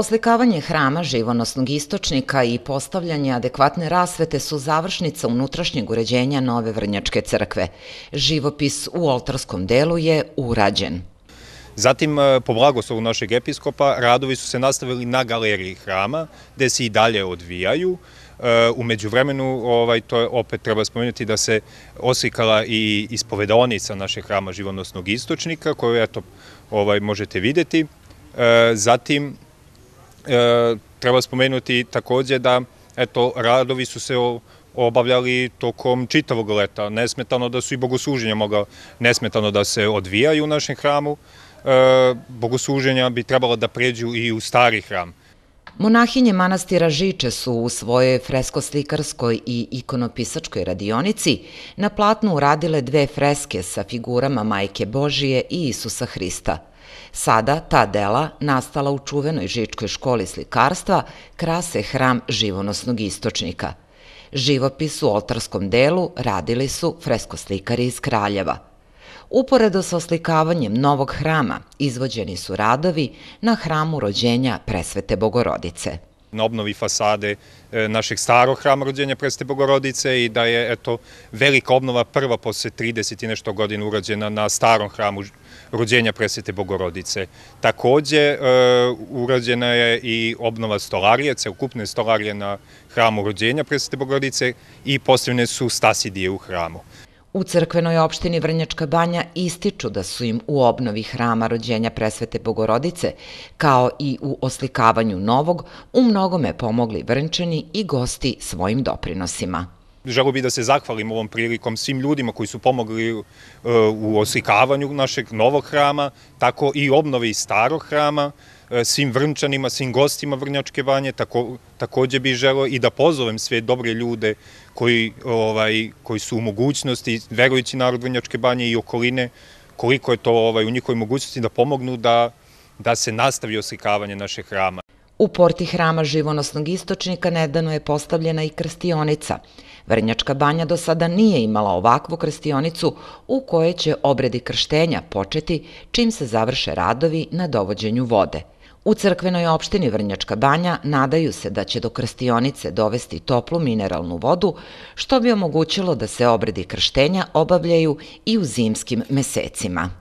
Oslikavanje hrama živonosnog istočnika i postavljanje adekvatne rasvete su završnica unutrašnjeg uređenja Nove Vrnjačke crkve. Živopis u oltarskom delu je urađen. Zatim, e, po blagoslovu našeg episkopa, radovi su se nastavili na galeriji hrama, gde se i dalje odvijaju. E, Umeđu vremenu, ovaj, to opet treba spomenuti da se oslikala i ispovedonica našeg hrama živonosnog istočnika, koju eto, ovaj, možete videti. E, zatim, E, treba spomenuti takođe da eto, radovi su se obavljali tokom čitavog leta, nesmetano da su i bogosluženja mogla nesmetano da se odvijaju u našem hramu, e, bogosluženja bi trebalo da pređu i u stari hram. Monahinje manastira Žiče su u svojoj freskoslikarskoj i ikonopisačkoj radionici na platnu uradile dve freske sa figurama Majke Božije i Isusa Hrista – Sada ta dela, nastala u čuvenoj Žičkoj školi slikarstva, krase hram živonosnog istočnika. Živopis u oltarskom delu radili su freskoslikari iz Kraljeva. Uporedo sa oslikavanjem novog hrama izvođeni su radovi na hramu rođenja Presvete Bogorodice na obnovi fasade e, našeg starog hrama rođenja Preste Bogorodice i da je eto, velika obnova prva posle 30 i nešto godina urađena na starom hramu rođenja Presvete Bogorodice. Takođe, e, urađena je i obnova stolarije, celokupne stolarije na hramu rođenja Presvete Bogorodice i postavljene su stasidije u hramu. U crkvenoj opštini Vrnjačka banja ističu da su im u obnovi hrama rođenja presvete bogorodice, kao i u oslikavanju novog, u mnogome pomogli vrnčani i gosti svojim doprinosima želo bi da se zahvalim ovom prilikom svim ljudima koji su pomogli e, u oslikavanju našeg novog hrama, tako i obnovi starog hrama, e, svim vrnčanima, svim gostima Vrnjačke banje, tako, takođe bih želeo i da pozovem sve dobre ljude koji, ovaj, koji su u mogućnosti, verujući narod Vrnjačke banje i okoline, koliko je to ovaj, u njihovoj mogućnosti da pomognu da, da se nastavi oslikavanje našeg hrama. U porti hrama živonosnog istočnika nedano je postavljena i krstionica. Vrnjačka banja do sada nije imala ovakvu krstionicu u kojoj će obredi krštenja početi čim se završe radovi na dovođenju vode. U crkvenoj opštini Vrnjačka banja nadaju se da će do krstionice dovesti toplu mineralnu vodu, što bi omogućilo da se obredi krštenja obavljaju i u zimskim mesecima.